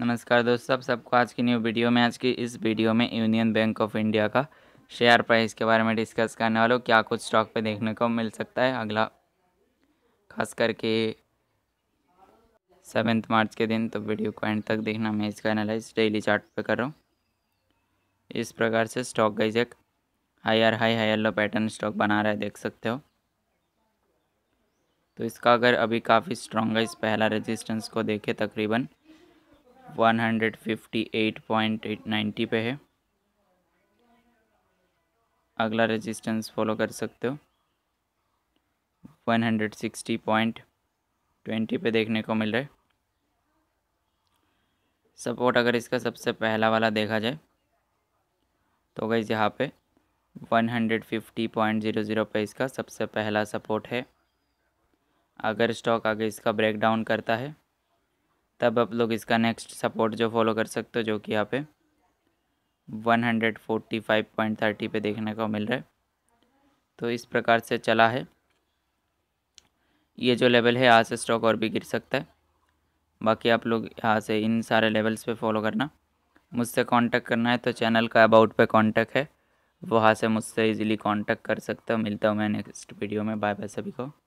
नमस्कार दोस्तों आप सबको आज की न्यू वीडियो में आज की इस वीडियो में यूनियन बैंक ऑफ इंडिया का शेयर प्राइस के बारे में डिस्कस करने वालों क्या कुछ स्टॉक पे देखने को मिल सकता है अगला खास करके सेवेंथ मार्च के दिन तो वीडियो को एंड तक देखना मैं इसका एनालाइज डेली चार्ट पे कर रहा हूँ इस प्रकार से स्टॉक गाइज एक higher high higher low pattern stock बना रहा है देख सकते हो तो इसका अगर अभी काफ़ी स्ट्रॉन्ग है इस पहला रेजिस्टेंस को देखे तकरीबन one hundred fifty eight point eight ninety पे है अगला रेजिस्टेंस फॉलो कर सकते हो one hundred sixty point twenty पे देखने को मिल रहा है सपोर्ट अगर इसका सबसे पहला वाला देखा जाए तो गई यहाँ पे one hundred fifty point zero zero पे इसका सबसे पहला सपोर्ट है अगर स्टॉक आगे इसका ब्रेकडाउन करता है तब आप लोग इसका नेक्स्ट सपोर्ट जो फॉलो कर सकते हो जो कि यहाँ पे 145.30 पे देखने को मिल रहा है तो इस प्रकार से चला है ये जो लेवल है यहाँ से स्टॉक और भी गिर सकता है बाकी आप लोग यहाँ से इन सारे लेवल्स पे फॉलो करना मुझसे कांटेक्ट करना है तो चैनल का अबाउट पे कांटेक्ट है वहाँ से मुझसे इजीली कांटेक्ट कर सकते हो मिलता हूँ मैं नेक्स्ट वीडियो में बाय बाय सभी को